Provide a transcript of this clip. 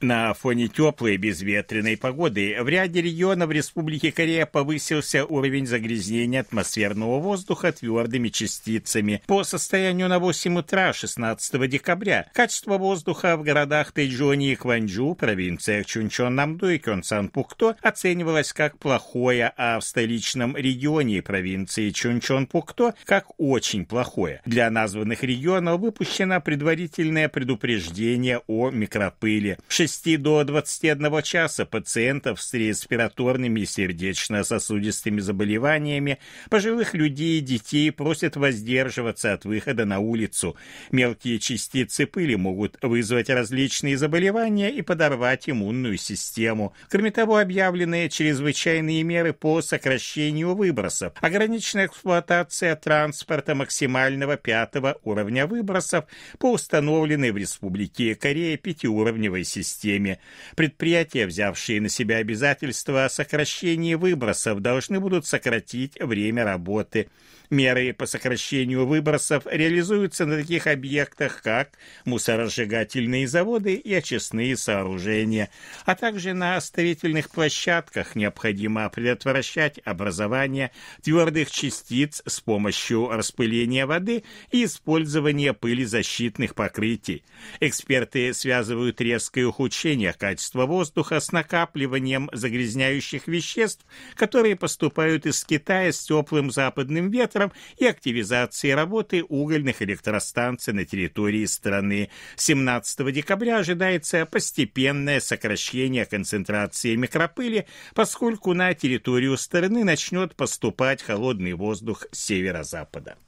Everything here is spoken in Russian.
На фоне теплой безветренной погоды в ряде регионов Республики Корея повысился уровень загрязнения атмосферного воздуха твердыми частицами. По состоянию на 8 утра 16 декабря качество воздуха в городах Тэджони и Кванджу, провинциях Чунчон-Намду и Кёнсан-Пукто оценивалось как плохое, а в столичном регионе провинции Чунчон-Пукто как очень плохое. Для названных регионов выпущено предварительное предупреждение о микропыле. В 6 до 21 часа пациентов с респираторными и сердечно-сосудистыми заболеваниями, пожилых людей и детей просят воздерживаться от выхода на улицу. Мелкие частицы пыли могут вызвать различные заболевания и подорвать иммунную систему. Кроме того, объявлены чрезвычайные меры по сокращению выбросов, ограниченная эксплуатация транспорта максимального пятого уровня выбросов по установленной в Республике Корея пятиуровневой системе системе. Предприятия, взявшие на себя обязательства о сокращении выбросов, должны будут сократить время работы. Меры по сокращению выбросов реализуются на таких объектах, как мусоросжигательные заводы и очистные сооружения, а также на строительных площадках необходимо предотвращать образование твердых частиц с помощью распыления воды и использования пылезащитных покрытий. Эксперты связывают резкое ухудшение улучшения качества воздуха с накапливанием загрязняющих веществ, которые поступают из Китая с теплым западным ветром и активизации работы угольных электростанций на территории страны. 17 декабря ожидается постепенное сокращение концентрации микропыли, поскольку на территорию страны начнет поступать холодный воздух с северо-запада.